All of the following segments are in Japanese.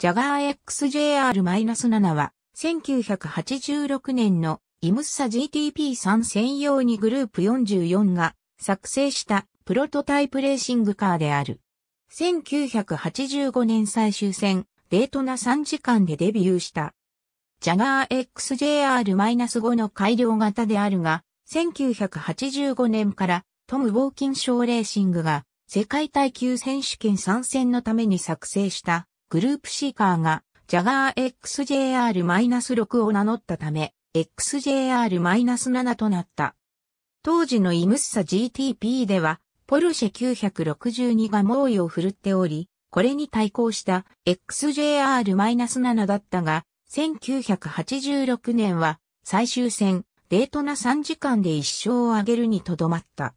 ジャガー XJR-7 は、1986年のイムッサ GTP 3専用にグループ44が作成したプロトタイプレーシングカーである。1985年最終戦、デートな3時間でデビューした。ジャガー XJR-5 の改良型であるが、1985年からトム・ウォーキンショーレーシングが世界耐久選手権参戦のために作成したグループシーカーが、ジャガー XJR-6 を名乗ったため、XJR-7 となった。当時のイムッサ GTP では、ポルシェ962が猛威を振るっており、これに対抗した XJR-7 だったが、1986年は最終戦、デートな3時間で1勝を挙げるにとどまった。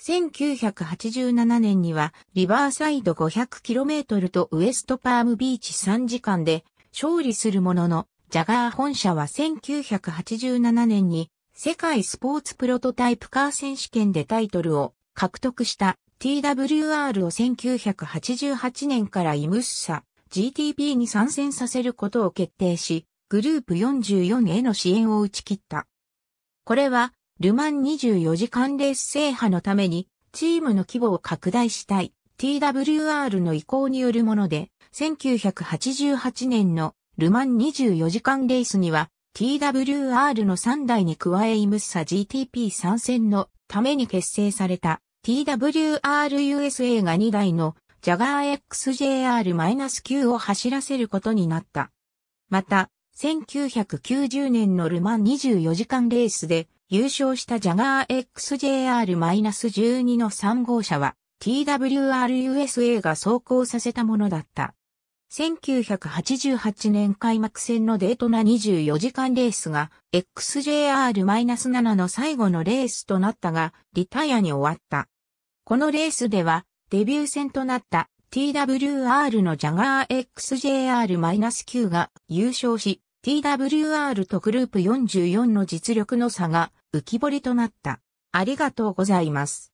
1987年にはリバーサイド 500km とウエストパームビーチ3時間で勝利するものの、ジャガー本社は1987年に世界スポーツプロトタイプカー選手権でタイトルを獲得した TWR を1988年からイムッサ GTP に参戦させることを決定し、グループ44への支援を打ち切った。これはルマン24時間レース制覇のために、チームの規模を拡大したい、TWR の意向によるもので、1988年のルマン24時間レースには、TWR の3台に加えイムッサ GTP 参戦のために結成された TWRUSA が2台のジャガー XJR-9 を走らせることになった。また、1990年のルマン24時間レースで優勝したジャガー XJR-12 の3号車は TWRUSA が走行させたものだった。1988年開幕戦のデートナ24時間レースが XJR-7 の最後のレースとなったがリタイアに終わった。このレースではデビュー戦となった TWR のジャガー XJR-9 が優勝し TWR とグループ44の実力の差が浮き彫りとなった。ありがとうございます。